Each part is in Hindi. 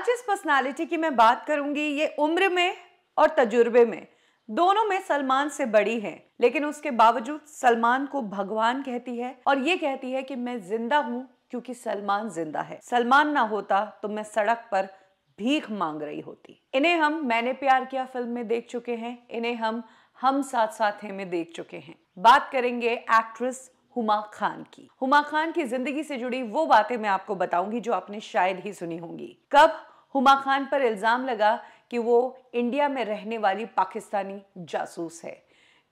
आज जिस पर्सनालिटी की मैं बात करूंगी ये उम्र में और तजुर्बे में दोनों में सलमान से बड़ी है लेकिन उसके बावजूद सलमान को भगवान कहती है और ये कहती है कि मैं जिंदा हूं क्योंकि सलमान जिंदा है सलमान ना होता तो मैं सड़क पर भीख मांग रही होती इन्हें हम मैंने प्यार किया फिल्म में देख चुके हैं इन्हें हम हम साथ साथ में देख चुके हैं बात करेंगे एक्ट्रेस हुमा खान की हुमा खान की जिंदगी से जुड़ी वो बातें मैं आपको बताऊंगी जो आपने शायद ही सुनी होंगी कब हुमा खान पर इल्ज़ाम लगा कि वो इंडिया में रहने वाली पाकिस्तानी जासूस है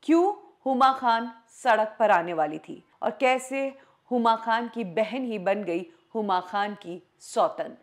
क्यों हुमा खान सड़क पर आने वाली थी और कैसे हुमा खान की बहन ही बन गई हुमा खान की सौतन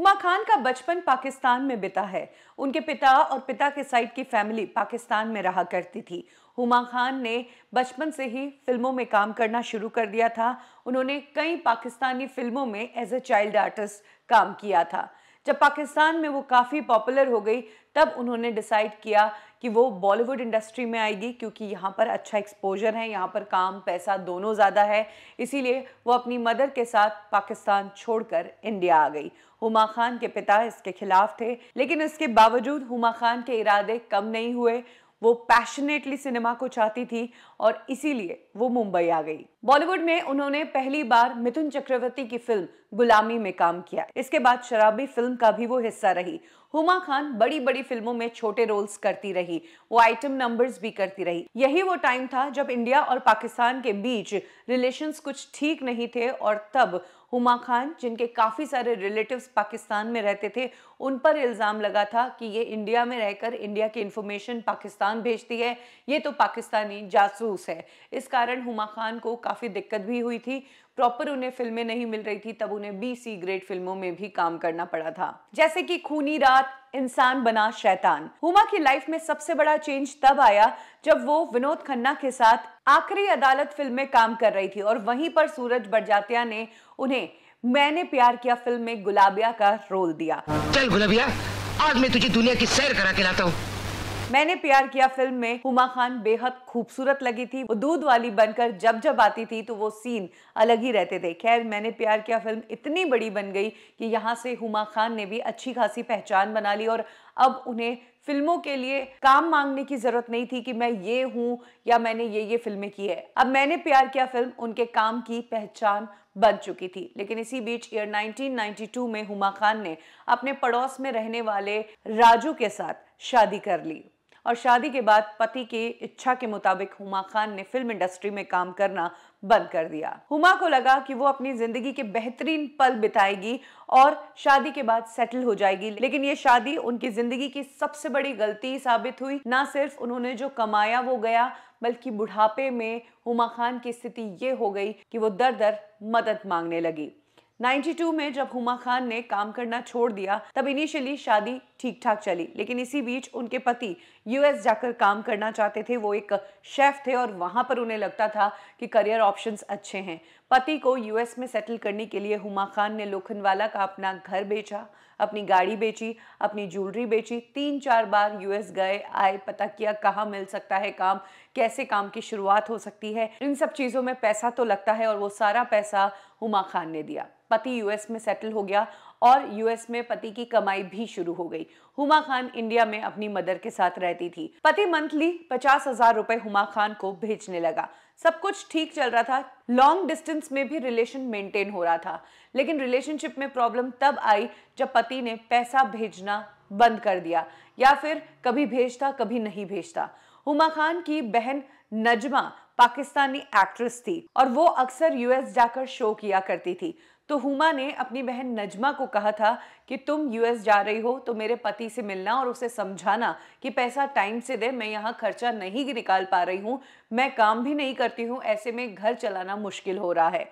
हुमा खान का बचपन पाकिस्तान में बिता है उनके पिता और पिता के साइड की फैमिली पाकिस्तान में रहा करती थी हुमा खान ने बचपन से ही फिल्मों में काम करना शुरू कर दिया था उन्होंने कई पाकिस्तानी फिल्मों में एज अ चाइल्ड आर्टिस्ट काम किया था जब पाकिस्तान में वो काफ़ी पॉपुलर हो गई तब उन्होंने डिसाइड किया कि वो बॉलीवुड इंडस्ट्री में आएगी क्योंकि यहाँ पर अच्छा एक्सपोजर है यहाँ पर काम पैसा दोनों ज़्यादा है इसीलिए वो अपनी मदर के साथ पाकिस्तान छोड़कर इंडिया आ गई हुमा खान के पिता इसके खिलाफ थे लेकिन इसके बावजूद हुमा खान के इरादे कम नहीं हुए वो पैशनेटली सिनेमा को चाहती थी और इसीलिए वो मुंबई आ गई बॉलीवुड में उन्होंने पहली बार मिथुन चक्रवर्ती की फिल्म गुलामी में काम किया इसके बाद शराबी फिल्म का भी वो हिस्सा रही हुमा खान बड़ी बड़ी फिल्मों में छोटे रोल्स करती रही वो आइटम नंबर्स भी करती रही यही वो टाइम था जब इंडिया और पाकिस्तान के बीच रिलेशंस कुछ ठीक नहीं थे और तब हुमा खान जिनके काफ़ी सारे रिलेटिव्स पाकिस्तान में रहते थे उन पर इल्ज़ाम लगा था कि ये इंडिया में रहकर इंडिया की इन्फॉर्मेशन पाकिस्तान भेजती है ये तो पाकिस्तानी जासूस है इस कारण हुमा खान को काफ़ी दिक्कत भी हुई थी प्रॉपर उन्हें फिल्में नहीं मिल रही थी तब उन्हें बी सी ग्रेड फिल्मों में भी काम करना पड़ा था जैसे कि खूनी रात इंसान बना शैतान हुमा की लाइफ में सबसे बड़ा चेंज तब आया जब वो विनोद खन्ना के साथ आखिरी अदालत फिल्म में काम कर रही थी और वहीं पर सूरज बरजातिया ने उन्हें मैंने प्यार किया फिल्म में गुलाबिया का रोल दिया चल गुलाबिया आज मैं तुझे दुनिया की सैर करा के लाता हूँ मैंने प्यार किया फिल्म में हुमा खान बेहद खूबसूरत लगी थी वो दूध वाली बनकर जब जब आती थी तो वो सीन अलग ही रहते थे खैर मैंने प्यार किया फिल्म इतनी बड़ी बन गई कि यहाँ से हुमा खान ने भी अच्छी खासी पहचान बना ली और अब उन्हें फिल्मों के लिए काम मांगने की जरूरत नहीं थी कि मैं ये हूँ या मैंने ये ये फिल्में की है अब मैंने प्यार किया फिल्म उनके काम की पहचान बन चुकी थी लेकिन इसी बीच ईयर 1992 में हुमा खान ने अपने पड़ोस में रहने वाले राजू के साथ शादी कर ली और शादी के बाद पति की इच्छा के मुताबिक हुमा खान ने फिल्म इंडस्ट्री में काम करना बंद कर दिया हुमा को लगा कि वो अपनी जिंदगी के बेहतरीन पल बिताएगी और शादी के बाद सेटल हो जाएगी लेकिन ये शादी उनकी जिंदगी की सबसे बड़ी गलती साबित हुई ना सिर्फ उन्होंने जो कमाया वो गया बल्कि बुढ़ापे में हुमा खान की स्थिति ये हो गई कि वो दर दर मदद मांगने लगी 92 में जब हुमा खान ने काम करना छोड़ दिया तब इनिशियली शादी ठीक ठाक चली लेकिन इसी बीच उनके पति यूएस जाकर काम करना चाहते थे वो एक शेफ थे और वहां पर उन्हें लगता था कि करियर ऑप्शंस अच्छे हैं पति को यूएस में सेटल करने के लिए हुमा खान ने लोखनवाला का अपना घर बेचा अपनी गाड़ी बेची अपनी ज्वेलरी बेची तीन चार बार यूएस गए आए पता किया कहाँ मिल सकता है काम कैसे काम की शुरुआत हो सकती है इन सब चीज़ों में पैसा तो लगता है और वो सारा पैसा हुमा खान ने दिया पति यूएस में सेटल हो गया और यूएस में पति की कमाई भी शुरू हो गई हुमा खान इंडिया में अपनी मदर के साथ रहती थी पति मंथली पचास हजार रुपए हुमा खान को भेजने लगा सब कुछ ठीक चल रहा था लॉन्ग डिस्टेंस में भी रिलेशन मेंटेन हो रहा था लेकिन रिलेशनशिप में प्रॉब्लम तब आई जब पति ने पैसा भेजना बंद कर दिया या फिर कभी भेजता कभी नहीं भेजता हुमा खान की बहन नजमा पाकिस्तानी एक्ट्रेस थी और वो अक्सर यूएस जाकर शो किया करती थी तो हुमा ने अपनी बहन नजमा को कहा था कि तुम यूएस जा रही हो तो मेरे पति से मिलना और उसे समझाना कि पैसा टाइम से दे मैं यहाँ खर्चा नहीं निकाल पा रही हूँ मैं काम भी नहीं करती हूँ ऐसे में घर चलाना मुश्किल हो रहा है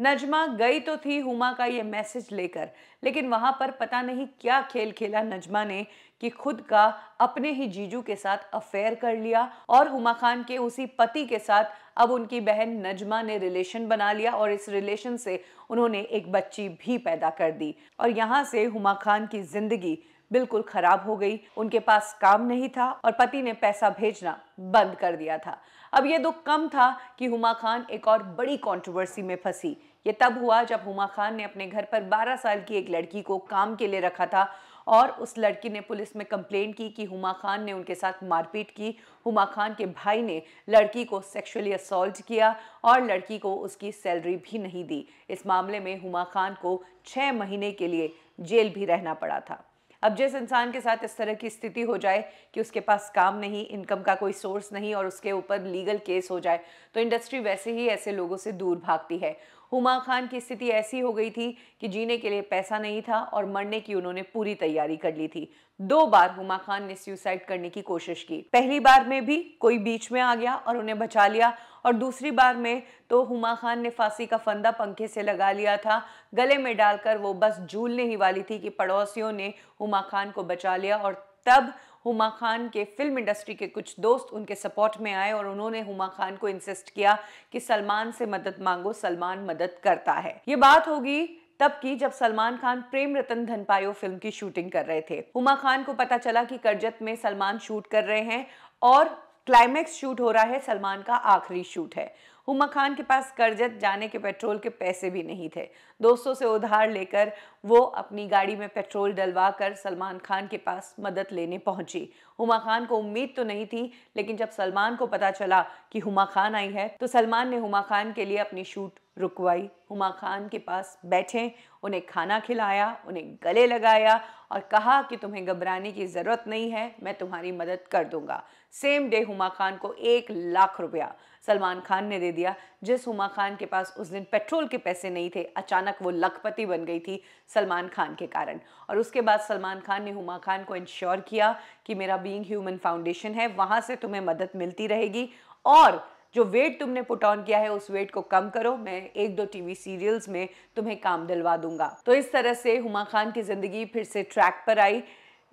नजमा गई तो थी हुमा का ये मैसेज लेकर लेकिन वहां पर पता नहीं क्या खेल खेला नजमा ने कि खुद का अपने ही जीजू के साथ अफेयर कर लिया और हुमा खान के उसी पति के साथ अब उनकी बहन नजमा ने रिलेशन बना लिया और इस रिलेशन से उन्होंने एक बच्ची भी पैदा कर दी और यहाँ से हुमा खान की जिंदगी बिल्कुल खराब हो गई उनके पास काम नहीं था और पति ने पैसा भेजना बंद कर दिया था अब ये दुख कम था कि हुमा खान एक और बड़ी कंट्रोवर्सी में फंसी ये तब हुआ जब हुमा खान ने अपने घर पर 12 साल की एक लड़की को काम के लिए रखा था और उस लड़की ने पुलिस में कंप्लेंट की कि हुमा खान ने उनके साथ मारपीट की हुमा खान के भाई ने लड़की को सेक्सुअली असोल्ट किया और लड़की को उसकी सैलरी भी नहीं दी इस मामले में हुमा खान को छः महीने के लिए जेल भी रहना पड़ा था अब जिस इंसान के साथ इस तरह की स्थिति हो जाए कि उसके पास काम नहीं इनकम का कोई सोर्स नहीं और उसके ऊपर लीगल केस हो जाए तो इंडस्ट्री वैसे ही ऐसे लोगों से दूर भागती है हुमा खान की स्थिति ऐसी हो गई थी कि जीने के लिए पैसा नहीं था और मरने की उन्होंने पूरी तैयारी कर ली थी दो बार हुमा खान ने सुसाइड करने की कोशिश की पहली बार में भी कोई बीच में आ गया और उन्हें बचा लिया और दूसरी बार में तो हुमा खान ने फांसी का फंदा पंखे से लगा लिया था गले में डालकर वो बस झूलने ही वाली थी कि पड़ोसियों ने हुमा खान को बचा लिया और तब हुमा खान के फिल्म इंडस्ट्री के कुछ दोस्त उनके सपोर्ट में आए और उन्होंने हुमा खान को इंसिस्ट किया कि सलमान से मदद मांगो सलमान मदद करता है ये बात होगी तब की जब सलमान खान प्रेम रतन धनपायो फिल्म की शूटिंग कर रहे थे हुमा खान को पता चला कि करजत में सलमान शूट कर रहे हैं और क्लाइमैक्स शूट हो रहा है सलमान का आखिरी शूट है हुमा खान के पास कर्जत जाने के पेट्रोल के पैसे भी नहीं थे दोस्तों से उधार लेकर वो अपनी गाड़ी में पेट्रोल डलवा कर सलमान खान के पास मदद लेने पहुंची हुमा खान को उम्मीद तो नहीं थी लेकिन जब सलमान को पता चला कि हुमा खान आई है तो सलमान ने हुमा खान के लिए अपनी शूट रुकवाई हुमा खान के पास बैठे उन्हें खाना खिलाया उन्हें गले लगाया और कहा कि तुम्हें घबराने की ज़रूरत नहीं है मैं तुम्हारी मदद कर दूंगा सेम डे हुमा खान को एक लाख रुपया सलमान खान ने दे दिया जिस हुमा खान के पास उस दिन पेट्रोल के पैसे नहीं थे अचानक वो लखपति बन गई थी सलमान खान के कारण और उसके बाद सलमान खान ने हुमा खान को इंश्योर किया कि मेरा बींग ह्यूमन फाउंडेशन है वहाँ से तुम्हें मदद मिलती रहेगी और जो वेट तुमने पुट ऑन किया है उस वेट को कम करो मैं एक दो टीवी सीरियल्स में तुम्हें काम दिलवा दूंगा तो इस तरह से हुमा खान की ज़िंदगी फिर से ट्रैक पर आई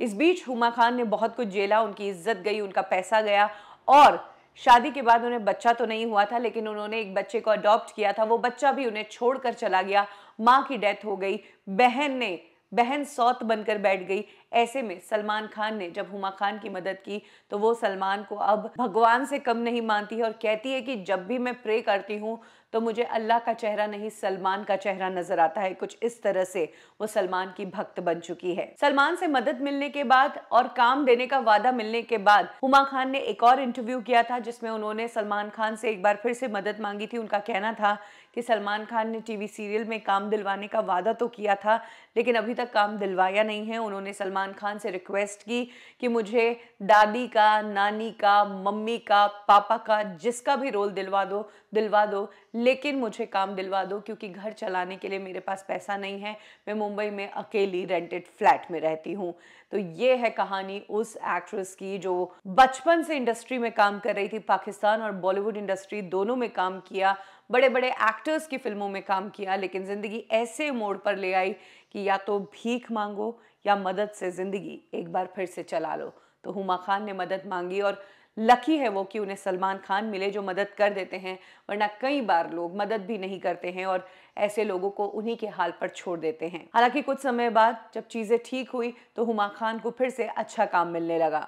इस बीच हुमा खान ने बहुत कुछ झेला उनकी इज्जत गई उनका पैसा गया और शादी के बाद उन्हें बच्चा तो नहीं हुआ था लेकिन उन्होंने एक बच्चे को अडॉप्ट किया था वो बच्चा भी उन्हें छोड़कर चला गया माँ की डेथ हो गई बहन ने बहन सौत बनकर बैठ गई ऐसे में सलमान खान ने जब हुमा खान की मदद की तो वो सलमान को अब भगवान से कम नहीं मानती है और कहती है कि जब भी मैं प्रे करती हूँ तो मुझे अल्लाह का चेहरा नहीं सलमान का चेहरा नजर आता है कुछ इस तरह से वो सलमान की भक्त बन चुकी है सलमान से मदद मिलने के बाद और काम देने का वादा मिलने के बाद हुमा खान ने एक और इंटरव्यू किया था जिसमें उन्होंने सलमान खान से एक बार फिर से मदद मांगी थी उनका कहना था कि सलमान खान ने टीवी सीरियल में काम दिलवाने का वादा तो किया था लेकिन अभी तक काम दिलवाया नहीं है उन्होंने सलमान सलमान खान से रिक्वेस्ट की कि मुझे दादी का नानी का मम्मी का पापा का जिसका भी रोल दिलवा दो दिलवा दो लेकिन मुझे काम दिलवा दो क्योंकि घर चलाने के लिए मेरे पास पैसा नहीं है मैं मुंबई में अकेली रेंटेड फ्लैट में रहती हूँ तो ये है कहानी उस एक्ट्रेस की जो बचपन से इंडस्ट्री में काम कर रही थी पाकिस्तान और बॉलीवुड इंडस्ट्री दोनों में काम किया बड़े बड़े एक्टर्स की फिल्मों में काम किया लेकिन ज़िंदगी ऐसे मोड़ पर ले आई कि या तो भीख मांगो या मदद से ज़िंदगी एक बार फिर से चला लो तो हुमा खान ने मदद मांगी और लकी है वो कि उन्हें सलमान खान मिले जो मदद कर देते हैं वरना कई बार लोग मदद भी नहीं करते हैं और ऐसे लोगों को उन्हीं के हाल पर छोड़ देते हैं हालांकि कुछ समय बाद जब चीज़ें ठीक हुई तो हुमा खान को फिर से अच्छा काम मिलने लगा